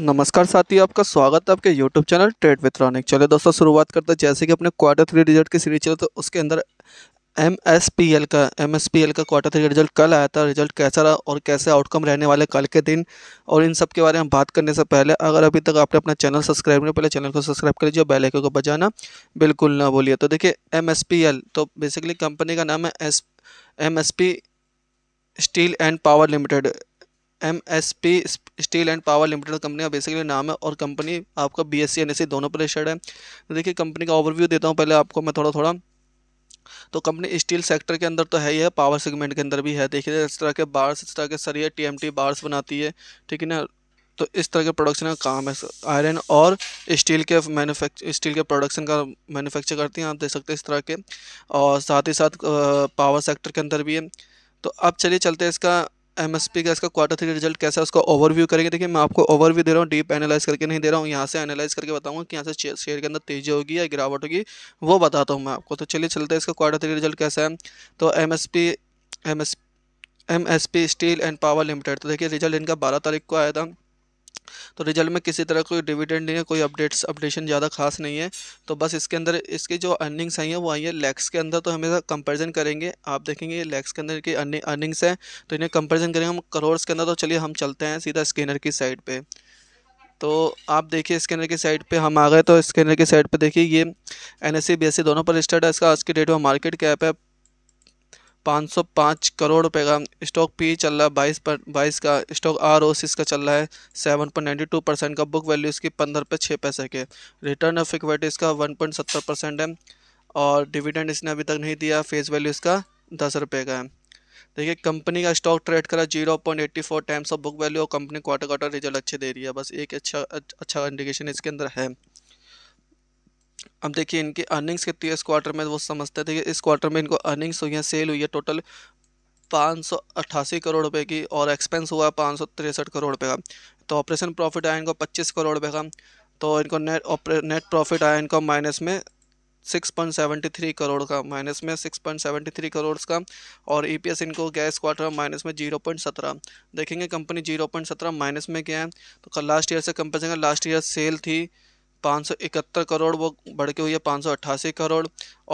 नमस्कार साथी आपका स्वागत है आपके YouTube channel trade with Ronik चलिए दोस्तों शुरुआत करते हैं जैसे कि अपने क्वार्टर थ्री रिजल्ट की सीरीज चले तो उसके अंदर एम एस पी एल का एम एस पी एल का क्वार्टर थ्री रिजल्ट कल आया था रिजल्ट कैसा रहा और कैसे आउटकम रहने वाले कल के दिन और इन सब के बारे में बात करने से पहले अगर अभी तक आपने अपना चैनल सब्सक्राइब नहीं पहले चैनल को सब्सक्राइब कर लीजिए बेल आइकन को बजाना बिल्कुल ना बोलिए तो देखिए एम एस पी एल तो बेसिकली कंपनी का नाम है S M S P steel and power limited M S P steel and power limited company का बेसिकली नाम है और कंपनी आपका बी एस सी दोनों पर लिस्टेड है देखिए कंपनी का ओवरव्यू देता हूँ पहले आपको मैं थोड़ा थोड़ा तो कंपनी स्टील सेक्टर के अंदर तो है ही है पावर सेगमेंट के अंदर भी है देखिए इस तरह के बार्स इस तरह के एम टीएमटी बार्स बनाती है ठीक है ना तो इस तरह के प्रोडक्शन का काम है आयरन और स्टील के मैनुफैक्च स्टील के प्रोडक्शन का मैन्युफैक्चर करती हैं आप देख सकते हैं इस तरह के और साथ ही साथ पावर सेक्टर के अंदर भी है तो अब चलिए चलते हैं इसका एम एस पी का इसका क्वार्टर थ्री रिजल्ट कैसा है उसका ओवरव्यू करेंगे देखिए मैं आपको ओवरव्यू दे रहा हूँ डीप एनालाइज करके नहीं दे रहा हूँ यहाँ से एनालाइज करके बताऊँगा कि यहाँ से शेयर के अंदर तेजी होगी या गिरावट होगी वो बताता हूँ मैं आपको तो चलिए चलते हैं इसका क्वार्टर थ्री रिजल्ट कैसा है तो M S P M S M S P steel and power limited तो देखिए रिजल्ट इनका बारह तारीख को आया था तो रिजल्ट में किसी तरह कोई डिविडेंड नहीं है कोई अपडेट्स अपडेशन ज़्यादा खास नहीं है तो बस इसके अंदर इसकी जो अर्निंग्स आई हैं वो आई है लैक्स के अंदर तो हमेशा कंपेरिजन करेंगे आप देखेंगे लैक्स के अंदर की अर्निंग्स हैं तो इन्हें कंपेरिजन करेंगे हम करोड़ के अंदर तो चलिए हम चलते हैं सीधा स्कैनर की साइड पर तो आप देखिए स्कैनर की साइड पे हम आ गए तो स्कैनर की साइड पे देखिए ये एन एस e e दोनों पर स्टार्ट है इसका आज की डेट में मार्केट कैप है 505 करोड़ रुपए का स्टॉक पी e चल रहा है बाईस पर बाईस का स्टॉक आर ओ चल रहा है seven point ninety two percent का बुक वैल्यू इसकी पंद्रह रुपये छः पैसे के रिटर्न ऑफ इक्विटी इसका वन पॉइंट सत्तर परसेंट है और डिविडेंड इसने अभी तक नहीं दिया फेस वैल्यू इसका दस रुपये का है देखिए कंपनी का स्टॉक ट्रेड करा zero point eighty four times of book value और कंपनी क्वार्टर क्वार्टर रिजल्ट अच्छे दे रही है बस एक अच्छा अच्छा इंडिकेशन इसके अंदर है अब देखिए इनकी अर्निंग्स कितनी है इस क्वार्टर में वो समझते थे कि इस क्वार्टर में इनको अर्निंग्स हुई हैं सेल हुई है टोटल पाँच सौ अट्ठासी करोड़ रुपए की और एक्सपेंस हुआ है पाँच सौ तिरसठ करोड़ रुपए का तो ऑपरेशन प्रॉफिट आया इनको पच्चीस करोड़ रुपए का तो इनको नेट नेट प्रॉफिट आया इनको माइनस में six point seventy three crore का माइनस में six point seventy three crore का और ई पी एस इनको गया इस क्वार्टर माइनस में जीरो पॉइंट सत्रह देखेंगे कंपनी जीरो पॉइंट सत्रह माइनस में गया है तो लास्ट ईयर से कंपेयर लास्ट ईयर सेल थी 571 करोड़ वो बढ़ के हुई है पाँच करोड़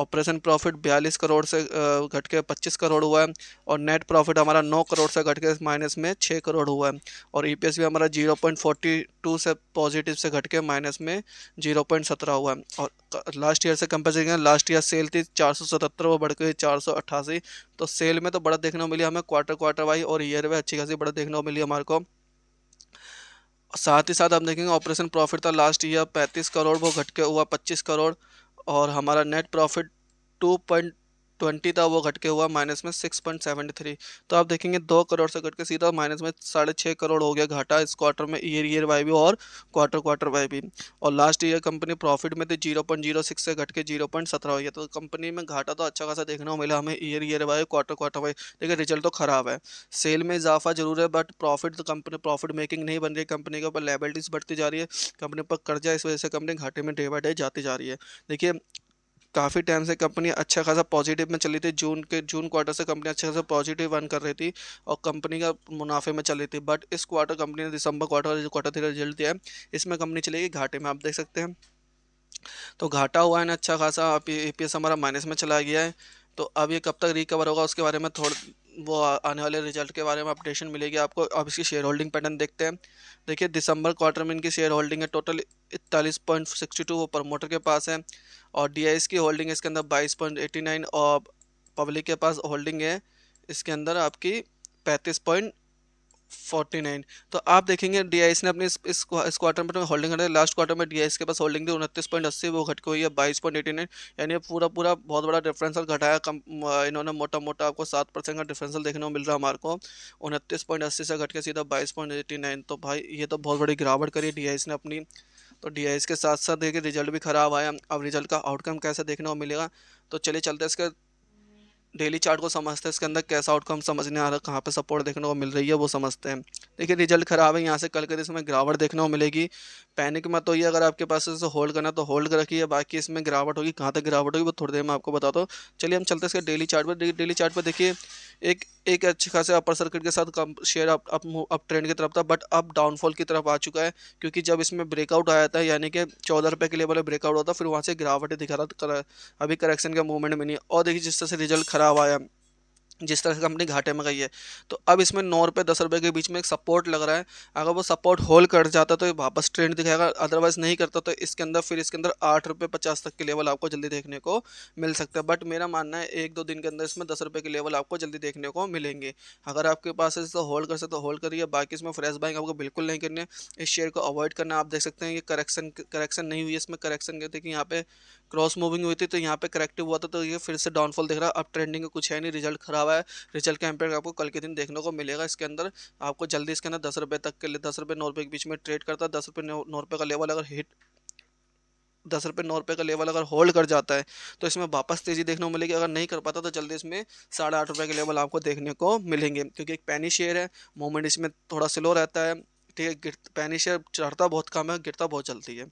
ऑपरेशन प्रॉफिट 42 करोड़ से घट के 25 करोड़ हुआ है और नेट प्रॉफिट हमारा 9 करोड़ से घट के माइनस में 6 करोड़ हुआ है और ईपीएस e भी हमारा 0.42 से पॉजिटिव से घट के माइनस में 0.17 हुआ है और लास्ट ईयर से कंपेरिजन लास्ट ईयर सेल थी चार वो बढ़ के चार तो सेल में तो बड़ा देखने को मिली हमें क्वार्टर क्वार्टर वाई और ईयर में अच्छी खासी बड़ा देखने को मिली हमारे को साथ ही साथ आप देखेंगे ऑपरेशन प्रॉफिट था लास्ट ईयर पैंतीस करोड़ वो घट के हुआ पच्चीस करोड़ और हमारा net profit two point twenty था वो घट के हुआ माइनस में सिक्स पॉइंट सेवेंटी थ्री तो आप देखेंगे दो करोड़ से घट के सीधा माइनस में साढ़े छः करोड़ हो गया घाटा इस क्वार्टर में ईयर ईयर वाई भी और क्वार्टर क्वार्टर वाई भी और लास्ट ईयर कंपनी प्रॉफिट में थी जीरो पॉइंट जीरो सिक्स से घट के जीरो पॉइंट सत्रह हो गया तो कंपनी में घाटा तो अच्छा खासा देखने को मिला हमें year year Y quarter quarter Y लेकिन रिजल्ट तो खराब है सेल में इजाफा जरूर है बट प्रॉफिट तो कंपनी प्रॉफिट मेकिंग नहीं बन रही कंपनी के ऊपर लेबिलिटीज बढ़ती जा रही है कंपनी पर कर्जा इस वजह से कंपनी घाटे में डे बाई डे जाती जा रही है देखिए काफ़ी टाइम से कंपनी अच्छा खासा पॉजिटिव में चली थी जून के जून क्वार्टर से कंपनी अच्छा खासा पॉजिटिव रन कर रही थी और कंपनी का मुनाफे में चली थी बट इस क्वार्टर कंपनी ने दिसंबर क्वार्टर जो क्वार्टर थ्री रिजल्ट दिया है इसमें कंपनी चलेगी घाटे में आप देख सकते हैं तो घाटा हुआ है ना अच्छा खासा ए पी हमारा माइनस में चला गया है तो अब ये कब तक रिकवर होगा उसके बारे में थोड़ा वो आने वाले रिजल्ट के बारे में अपडेशन मिलेगी आपको अब इसकी शेयर होल्डिंग पैटर्न देखते हैं देखिए दिसंबर क्वार्टर में इनकी शेयर होल्डिंग है टोटल इकतालीस पॉइंट सिक्सटी टू वो प्रमोटर के पास है और डी की होल्डिंग है इसके अंदर बाईस पॉइंट एटी नाइन और पब्लिक के पास होल्डिंग है इसके अंदर आपकी पैंतीस पॉइंट 49 नाइन तो आप देखेंगे डी ने अपने इस इस क्वार्टर में होल्डिंग हटा लास्ट क्वार्टर में डी के पास होल्डिंग थी उनतीस पॉइंट अस्सी वो घट के हुई है बाईस पॉइंट एटी नाइन यानी पूरा पूरा बहुत बड़ा डिफरेंसल घटाया कम इन्होंने मोटा मोटा आपको सात परसेंट का डिफरेंसल देखने को मिल रहा है हमारे को उनतीस पॉइंट अस्सी से घट के सीधा बाईस पॉइंट एटी नाइन तो भाई ये तो बहुत बड़ी गिरावट करी है डी ने अपनी तो डी के साथ साथ देखिए रिजल्ट भी खराब आया अब रिजल्ट का आउटकम कैसे देखने को मिलेगा तो चलिए चलते इसके डेली चार्ट को समझते हैं इसके अंदर कैसा आउटकम समझने आ रहा है कहाँ पर सपोर्ट देखने को मिल रही है वो समझते हैं देखिए रिजल्ट खराब है यहाँ से कल के दिन इसमें गिरावट देखने को मिलेगी पैनिक मत ये अगर आपके पास इसे होल्ड करना तो होल्ड कर रखिए बाकी इसमें गिरावट होगी कहाँ तक गिरावट होगी वो थोड़ी देर में आपको बता दो चलिए हम चलते इसके डेली चार्ट पर डेली चार्ट पर देखिए एक एक अच्छे खासे अपर सर्किट के साथ कम share up up, up trend की तरफ था बट अब डाउनफॉल की तरफ आ चुका है क्योंकि जब इसमें ब्रेकआउट आया था यानी कि चौदह रुपये के लिए लेवल ब्रेकआउट होता फिर वहाँ से गिरावट दिखा रहा था अभी करेक्शन का मूवमेंट में नहीं और देखिए जिस तरह से रिजल्ट खराब I am. जिस तरह से कंपनी घाटे में गई है तो अब इसमें नौ रुपये दस रुपये के बीच में एक सपोर्ट लग रहा है अगर वो सपोर्ट होल्ड कर जाता तो वापस ट्रेंड दिखाएगा अदरवाइज़ नहीं करता तो इसके अंदर फिर इसके अंदर आठ रुपये पचास तक के लेवल आपको जल्दी देखने को मिल सकता है बट मेरा मानना है एक दो दिन के अंदर इसमें दस रुपये के लेवल आपको जल्दी देखने को मिलेंगे अगर आपके पास है तो होल्ड कर सकते तो होल्ड करिए बाकी इसमें फ्रेश बाइंग आपको बिल्कुल नहीं करनी है इस शेयर को अवॉइड करना आप देख सकते हैं ये करेक्शन करेक्शन नहीं हुई इसमें करेक्शन कहते हैं कि यहाँ पे क्रॉस मूविंग हुई थी तो यहाँ पे करेक्टिव हुआ था तो ये फिर से डाउनफॉल दिख रहा है अब ट्रेंडिंग का कुछ है नहीं रिजल्ट खराब हुआ है रिजल्ट का एम्पेयर आपको कल के दिन देखने को मिलेगा इसके अंदर आपको जल्दी इसके अंदर दस रुपये तक के लिए दस रुपये नौ रुपये के बीच में ट्रेड करता है दस रुपये नौ रुपये का लेवल अगर हिट दस रुपये नौ रुपये का लेवल अगर होल्ड कर जाता है तो इसमें वापस तेज़ी देखने को मिलेगी अगर नहीं कर पाता तो जल्दी इसमें साढ़े आठ रुपये के लेवल आपको देखने को मिलेंगे क्योंकि एक पैनी शेयर है मूवमेंट इसमें थोड़ा स्लो रहता है ठीक है पैनी शेयर चढ़ता बहुत कम है गिरता बहुत चलती है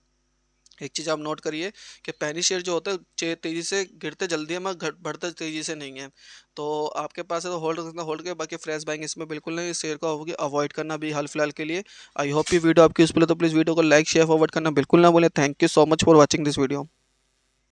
एक चीज़ आप नोट करिए कि पैनी शेयर जो होता है तेज़ी से गिरते जल्दी है मगर बढ़ते तेज़ी से नहीं है तो आपके पास है तो होल्ड कर सकते हैं होल्ड के बाकी फ्रेश बाइंग इसमें बिल्कुल नहीं इस शेयर को होगी अवॉइड करना भी हाल फिलहाल के लिए आई होप ये वीडियो आपकी उस पर तो प्लीज़ वीडियो को लाइक शेयर फॉरवर्ड करना बिल्कुल ना बोले thank you so much for watching this video